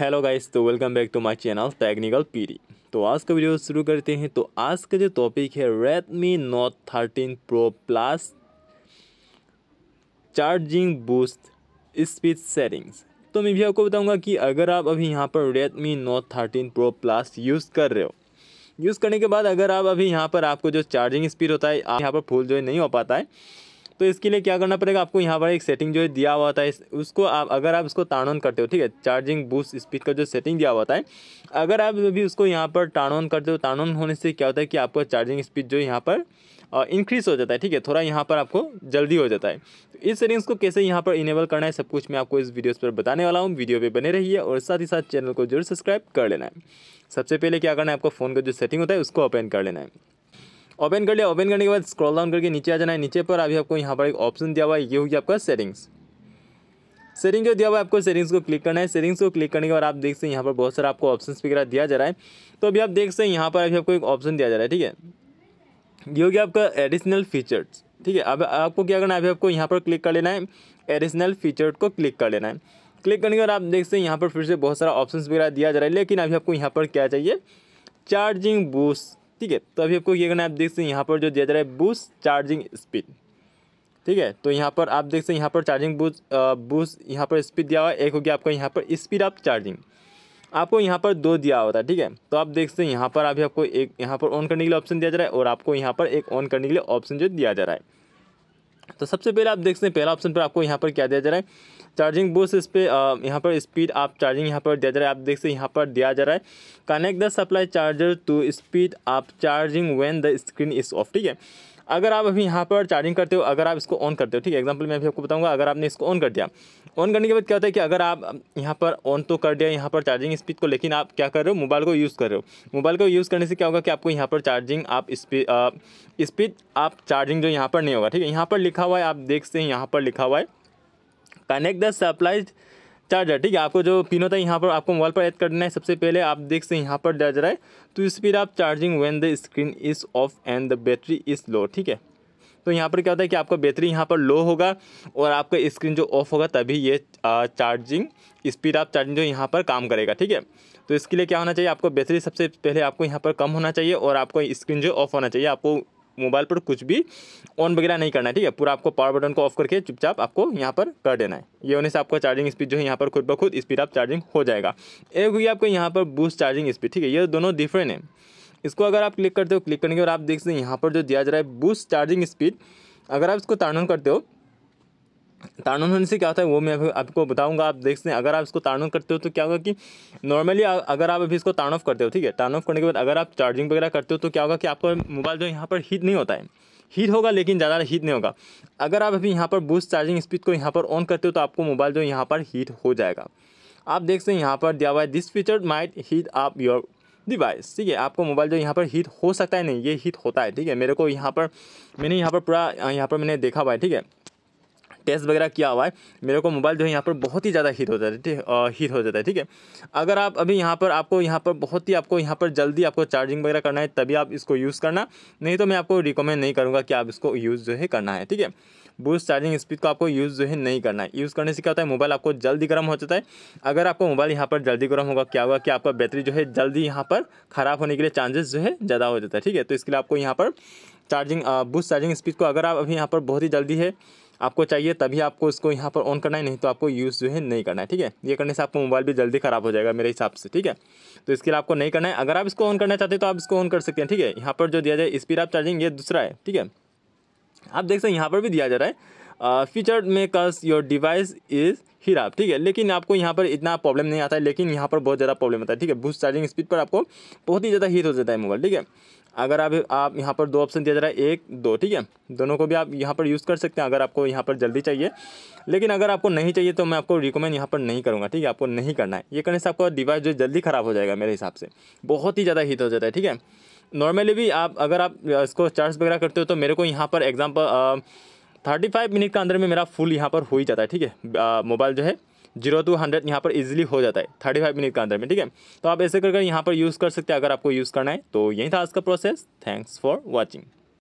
hello guys तो welcome back to my channel technical पीरी तो आज का वीडियो शुरू करते हैं तो आज का जो टॉपिक है Redmi Note thirteen Pro Plus charging boost speed settings तो मैं भी आपको बताऊंगा कि अगर आप अभी यहाँ पर Redmi Note thirteen Pro Plus use कर रहे हो यूज़ करने के बाद अगर आप अभी यहाँ पर आपको जो चार्जिंग स्पीड होता है आप यहाँ पर फुल जो नहीं हो पाता है तो इसके लिए क्या करना पड़ेगा आपको यहाँ पर एक सेटिंग जो है दिया हुआ होता है उसको आप अगर आप उसको टर्न ऑन करते हो ठीक है चार्जिंग बूस्ट स्पीड का जो सेटिंग दिया हुआ होता है अगर आप भी उसको यहाँ पर टर्न ऑन करते हो टर्न ऑन होने से क्या होता है कि आपका चार्जिंग स्पीड जो यहाँ पर इंक्रीज़ हो जाता है ठीक है थोड़ा यहाँ पर आपको जल्दी हो जाता है तो इस सेटिंग्स को कैसे यहाँ पर इनेबल करना है सब कुछ मैं आपको इस वीडियोज़ पर बताने वाला हूँ वीडियो पे बने रहिए और साथ ही साथ चैनल को जरूर सब्सक्राइब कर लेना है सबसे पहले क्या करना है आपको फ़ोन का जो सेटिंग होता है उसको ओपन कर लेना है ओपन कर लिया ओपन करने के बाद स्क्रॉल डाउन करके नीचे आ जाना है नीचे पर अभी आपको यहाँ पर एक ऑप्शन दिया हुआ है ये होगी आपका सेटिंग्स सेटिंग जो दिया हुआ है आपको सेटिंग्स को क्लिक करना है सेटिंग्स को क्लिक करने के बाद आप देख सकते हैं यहाँ पर बहुत सारा आपको ऑप्शन वगैरह दिया जा रहा है तो अभी आप देख सकते हैं यहाँ पर अभी आपको एक ऑप्शन दिया जा रहा है ठीक है ये हो गया आपका एडिशनल फीचर्स ठीक है अब आपको क्या करना है अभी आपको यहाँ पर क्लिक कर लेना है एडिशनल फीचर को क्लिक कर लेना है क्लिक करने के बाद आप देख सकते हैं यहाँ पर फिर से बहुत सारा ऑप्शन वगैरह दिया जा रहा है लेकिन अभी आपको यहाँ पर क्या चाहिए चार्जिंग बूस्ट ठीक है तो अभी आपको ये करना है आप देख सकते हैं यहाँ पर जो दिया जा रहा है बूस चार्जिंग स्पीड ठीक है तो यहाँ पर आप देख सकते हैं यहाँ पर चार्जिंग बूस बूस यहाँ पर स्पीड दिया हुआ है एक हो गया आपका यहाँ पर स्पीड ऑफ चार्जिंग आपको यहाँ पर दो दिया होता है ठीक है तो आप देख सकते हैं यहाँ पर अभी आपको एक यहाँ पर ऑन करने के लिए ऑप्शन दिया जा रहा है और आपको यहाँ पर एक ऑन करने के लिए ऑप्शन जो दिया जा रहा है तो सबसे पहले आप देख सकते हैं पहला ऑप्शन पर आपको यहाँ पर क्या दिया जा रहा है चार्जिंग बूस इस पर यहाँ पर स्पीड आप चार्जिंग यहाँ पर दिया जा रहा है आप देख सकते हैं यहाँ पर दिया जा रहा है connect the supply charger to speed up charging when the screen is off ठीक है अगर आप अभी यहाँ पर चार्जिंग करते हो अगर आप इसको ऑन करते हो ठीक है एग्जाम्पल मैं अभी आपको बताऊँगा अगर आपने इसको ऑन कर दिया ऑन करने के बाद क्या होता है कि अगर आप यहाँ पर ऑन तो कर दिया यहाँ पर चार्जिंग स्पीड को लेकिन आप क्या कर रहे हो मोबाइल को यूज़ कर रहे हो मोबाइल को यूज़ करने से क्या होगा कि आपको यहाँ पर चार्जिंग आप स्पीड स्पीड आप चार्जिंग जो यहाँ पर नहीं होगा ठीक है यहाँ पर लिखा हुआ है आप देख सकते हैं यहाँ पर लिखा हुआ है कनेक्ट द सप्लाइज चार्जर ठीक है आपको जो पिन होता है यहाँ पर आपको मोबाइल पर ऐड करना है सबसे पहले आप देख सकते हैं यहाँ पर चार्जर है तो इस पर आप charging when the screen is off and the battery is low ठीक है तो यहाँ पर क्या होता है कि आपका बैटरी यहाँ पर लो होगा और आपका स्क्रीन जो ऑफ होगा तभी ये चार्जिंग स्पीड आप चार्जिंग जो यहाँ पर काम करेगा ठीक है तो इसके लिए क्या होना चाहिए आपको बैटरी सबसे पहले आपको यहाँ पर कम होना चाहिए और आपको स्क्रीन जो ऑफ होना चाहिए आपको मोबाइल पर कुछ भी ऑन वगैरह नहीं करना है ठीक है पूरा आपको पावर बटन को ऑफ करके चुपचाप आपको यहाँ पर कर देना है ये होने से आपका चार्जिंग स्पीड जो है यहाँ पर खुद ब खुद स्पीड आप चार्जिंग हो जाएगा एक हुई आपको यहाँ पर बूस्ट चार्जिंग स्पीड ठीक है ये दोनों डिफरेंट है इसको अगर आप क्लिक करते हो क्लिक करने के बाद आप देख सकते हैं यहाँ पर जो दिया जा रहा है बूस्ट चार्जिंग स्पीड अगर आप इसको तारण करते हो ताड़न होने से क्या होता है वो मैं आपको बताऊंगा आप देख सकते हैं अगर आप इसको ताड़न ऑफ करते हो तो क्या होगा कि नॉर्मली अगर आप अभी इसको टर्न ऑफ करते हो ठीक है टर्न ऑफ करने के बाद अगर आप चार्जिंग वगैरह करते हो तो क्या होगा कि आपका मोबाइल जो यहाँ पर हीट नहीं होता है हीट होगा लेकिन ज़्यादा हीट नहीं होगा अगर आप अभी यहाँ पर बूस्ट चार्जिंग स्पीड को यहाँ पर ऑन करते हो तो आपको मोबाइल जो यहाँ पर हीट हो जाएगा आप देख सकते हैं यहाँ पर दिया हुआ है this feature might heat up your device ठीक है आपको मोबाइल जो यहाँ पर हीट हो सकता है नहीं ये हीट होता है ठीक है मेरे को यहाँ पर मैंने यहाँ पर पूरा यहाँ पर मैंने देखा हुआ है ठीक है टेस्ट वगैरह किया हुआ है मेरे को मोबाइल जो है यहाँ पर बहुत ही ज़्यादा हीट हो जाता है ठीक हीट हो जाता है ठीक है अगर आप अभी यहाँ पर आपको यहाँ पर बहुत ही आपको यहाँ पर जल्दी आपको चार्जिंग वगैरह करना है तभी आप इसको यूज़ करना नहीं तो मैं आपको रिकमेंड नहीं करूँगा कि आप इसको यूज़ जो है करना है ठीक है बूस्ट चार्जिंग स्पीड को आपको यूज़ जो है नहीं करना है यूज़ करने से क्या होता है मोबाइल आपको जल्दी गर्म हो जाता है अगर आपको मोबाइल यहाँ पर जल्दी गर्म होगा क्या होगा कि आपका बैटरी जो है जल्दी यहाँ पर ख़राब होने के लिए चांसेस जो है ज़्यादा हो जाता है ठीक है तो इसके लिए आपको यहाँ पर चार्जिंग बूस्ट चार्जिंग स्पीड को अगर आप अभी यहाँ पर बहुत ही जल्दी है आपको चाहिए तभी आपको इसको यहाँ पर ऑन करना है नहीं तो आपको यूज़ जो है नहीं करना है ठीक है ये करने से आपको मोबाइल भी जल्दी ख़राब हो जाएगा मेरे हिसाब से ठीक है तो इसके लिए आपको नहीं करना है अगर आप इसको ऑन करना चाहते हैं तो आप इसको ऑन कर सकते हैं ठीक है यहाँ पर जो दिया जाए स्पीड आप चार्जिंग ये दूसरा है ठीक है आप देख सकते हैं यहाँ पर भी दिया जा रहा है फीचर में कस योर डिवाइस इज़ हीरा ठीक है लेकिन आपको यहाँ पर इतना प्रॉब्लम नहीं आता है लेकिन यहाँ पर बहुत ज़्यादा प्रॉब्लम आता है ठीक है बूस्ट चार्जिंग स्पीड पर आपको बहुत ही ज़्यादा हीट हो जाता है मोबाइल ठीक है अगर आप आप यहाँ पर दो ऑप्शन दिया जा रहा है एक दो ठीक है दोनों को भी आप यहाँ पर यूज़ कर सकते हैं अगर आपको यहाँ पर जल्दी चाहिए लेकिन अगर आपको नहीं चाहिए तो मैं आपको रिकमेंड यहाँ पर नहीं करूँगा ठीक है आपको नहीं करना है ये करने से आपका डिवाइस जो जल्दी ख़राब हो जाएगा मेरे हिसाब से बहुत ही ज़्यादा हीट हो जाता है ठीक है नॉर्मली भी आप अगर आप इसको चार्ज वगैरह करते हो तो मेरे को यहाँ पर एग्जाम्पल थर्टी फाइव मिनट के अंदर में मेरा फुल यहाँ पर हो ही जाता है ठीक है मोबाइल जो है जीरो टू हंड्रेड यहाँ पर ईजिली हो जाता है थर्टी फाइव मिनट के अंदर में ठीक है तो आप ऐसे करके यहाँ पर यूज़ कर सकते हैं अगर आपको यूज़ करना है तो यही था आज का प्रोसेस थैंक्स फॉर वॉचिंग